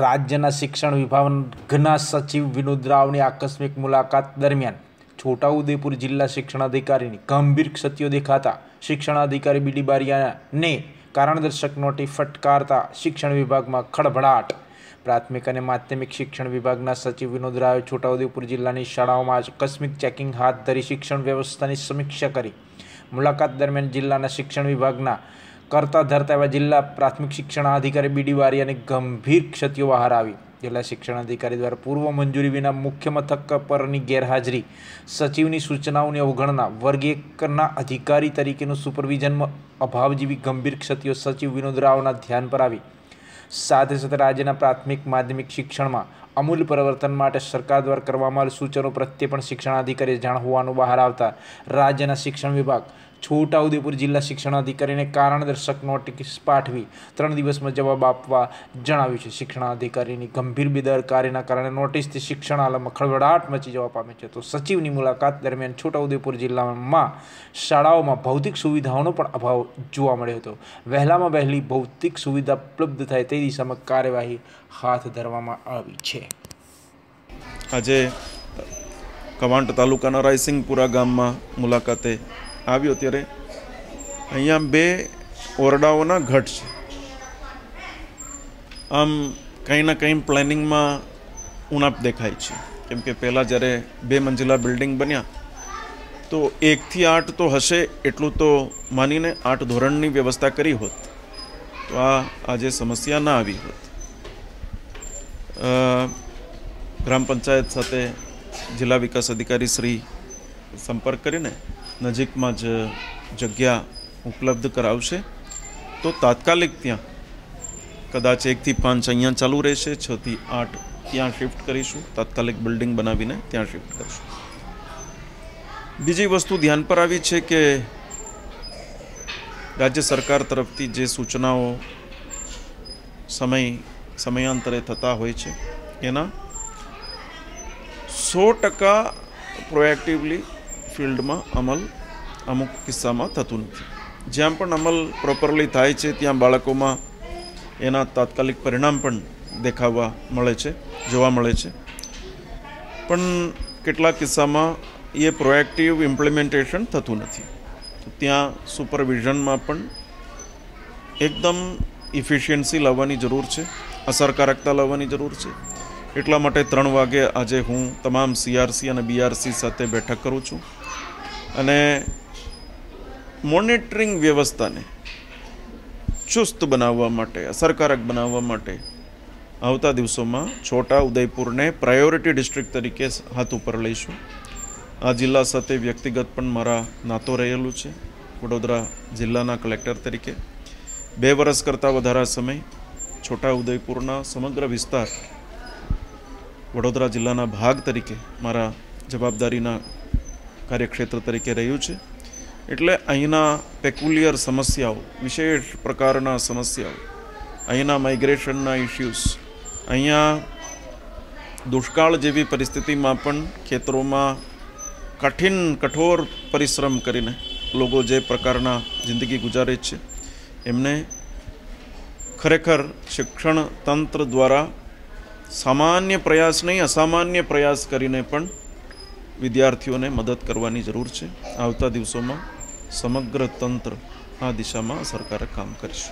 રાજ્યના શિક્ષણ વિભાગના સચિવ વિનોદ રાવની આકસ્મિક મુલાકાત દરમિયાન છોટાઉદેપુર જિલ્લા શિક્ષણ અધિકારીની ગંભીર ક્ષતિઓ દેખાતા શિક્ષણ અધિકારી બીડી બારિયાને કારણદર્શક નોટી ફટકારતા શિક્ષણ વિભાગમાં ખળભળાટ પ્રાથમિક અને માધ્યમિક શિક્ષણ વિભાગના સચિવ વિનોદ રાવે છોટાઉદેપુર જિલ્લાની શાળાઓમાં આકસ્મિક ચેકિંગ હાથ ધરી શિક્ષણ વ્યવસ્થાની સમીક્ષા કરી મુલાકાત દરમિયાન જિલ્લાના શિક્ષણ વિભાગના કરતા ધરતા એવા જિલ્લા પ્રાથમિક શિક્ષણાધિકારી બીડી અને ગંભીર ક્ષતિઓ બહાર આવી જિલ્લા શિક્ષણાધિકારી દ્વારા પૂર્વ મંજૂરી વિના મુખ્ય મથક પરની ગેરહાજરી સચિવની સૂચનાઓની અવગણના વર્ગ એકના અધિકારી તરીકેનું સુપરવિઝનમાં અભાવ જેવી ગંભીર ક્ષતિઓ સચિવ વિનોદ રાવના ધ્યાન પર આવી સાથે સાથે રાજ્યના પ્રાથમિક માધ્યમિક શિક્ષણમાં અમૂલ પરિવર્તન માટે સરકાર દ્વારા કરવામાં આવેલ સૂચનો પ્રત્યે પણ શિક્ષણાધિકારીએ જાણ હોવાનું બહાર આવતા રાજ્યના શિક્ષણ વિભાગ છોટાઉદેપુર જિલ્લા શિક્ષણાધિકારીને કારણદર્શક નોટિસ પાઠવી ત્રણ દિવસમાં જવાબ આપવા જણાવ્યું છે શિક્ષણાધિકારીની ગંભીર બેદરકારીના કારણે નોટિસથી શિક્ષણ આલમમાં ખળભળાટ મચી જવા પામે છે તો સચિવની મુલાકાત દરમિયાન છોટાઉદેપુર જિલ્લામાં શાળાઓમાં ભૌતિક સુવિધાઓનો પણ અભાવ જોવા મળ્યો હતો વહેલામાં વહેલી ભૌતિક સુવિધા ઉપલબ્ધ થાય તે દિશામાં કાર્યવાહી હાથ ધરવામાં આવી છે આજે કવાંટ તાલુકાના રાયસિંગપુરા ગામમાં મુલાકાતે આવ્યો ત્યારે અહીંયા બે ઓરડાઓના ઘટ છે આમ કંઈ ના કંઈ પ્લાનિંગમાં ઉણપ દેખાય છે કેમ કે પહેલાં જ્યારે બે મંજિલા બિલ્ડિંગ બન્યા તો એકથી આઠ તો હશે એટલું તો માનીને આઠ ધોરણની વ્યવસ્થા કરી હોત તો આ આજે સમસ્યા ના આવી હોત ग्राम पंचायत सते जिला विकास अधिकारी श्री संपर्क કરીને નજીકમાં જ જગ્યા ઉપલબ્ધ કરાવશે તો તાત્કાલિક ત્યાં કદાચ એક થી પાંચ સૈન્ય ચાલુ રહેશે 6 થી 8 ત્યાં શિફ્ટ કરીશ તાત્કાલિક બિલ્ડિંગ બનાવીને ત્યાં શિફ્ટ કરીશ બીજી વસ્તુ ધ્યાન પર આવી છે કે રાજ્ય સરકાર તરફથી જે સૂચનાઓ સમય સમય અંતરે થતા હોય છે એના સો ટકા પ્રોએક્ટિવલી ફિલ્ડમાં અમલ અમુક કિસ્સામાં થતું નથી જ્યાં પણ અમલ પ્રોપરલી થાય છે ત્યાં બાળકોમાં એના તાત્કાલિક પરિણામ પણ દેખાવા મળે છે જોવા મળે છે પણ કેટલાક કિસ્સામાં એ પ્રોએક્ટિવ ઇમ્પ્લિમેન્ટેશન થતું નથી ત્યાં સુપરવિઝનમાં પણ એકદમ ઇફિશિયન્સી લાવવાની જરૂર છે અસરકારકતા લાવવાની જરૂર છે એટલા માટે ત્રણ વાગે આજે હું તમામ સીઆરસી અને બીઆરસી સાથે બેઠક કરું છું અને મોનિટરિંગ વ્યવસ્થાને ચુસ્ત બનાવવા માટે અસરકારક બનાવવા માટે આવતા દિવસોમાં છોટા ઉદયપુરને પ્રાયોરિટી ડિસ્ટ્રિક્ટ તરીકે હાથ ઉપર લઈશું આ જિલ્લા સાથે વ્યક્તિગત પણ મારા નાતો રહેલું છે વડોદરા જિલ્લાના કલેક્ટર તરીકે બે વર્ષ કરતાં વધારા સમય છોટા ઉદયપુરના સમગ્ર વિસ્તાર વડોદરા જિલ્લાના ભાગ તરીકે મારા જવાબદારીના કાર્યક્ષેત્ર તરીકે રહ્યું છે એટલે અહીંના પેક્યુલિયર સમસ્યાઓ વિશેષ પ્રકારના સમસ્યાઓ અહીંના માઇગ્રેશનના ઇશ્યુઝ અહીંયા દુષ્કાળ જેવી પરિસ્થિતિમાં પણ ખેતરોમાં કઠિન કઠોર પરિશ્રમ કરીને લોકો જે પ્રકારના જિંદગી ગુજારે છે એમને ખરેખર શિક્ષણ તંત્ર દ્વારા સામાન્ય પ્રયાસ નહીં અસામાન્ય પ્રયાસ કરીને પણ વિદ્યાર્થીઓને મદદ કરવાની જરૂર છે આવતા દિવસોમાં સમગ્ર તંત્ર આ દિશામાં સરકારે કામ કરીશું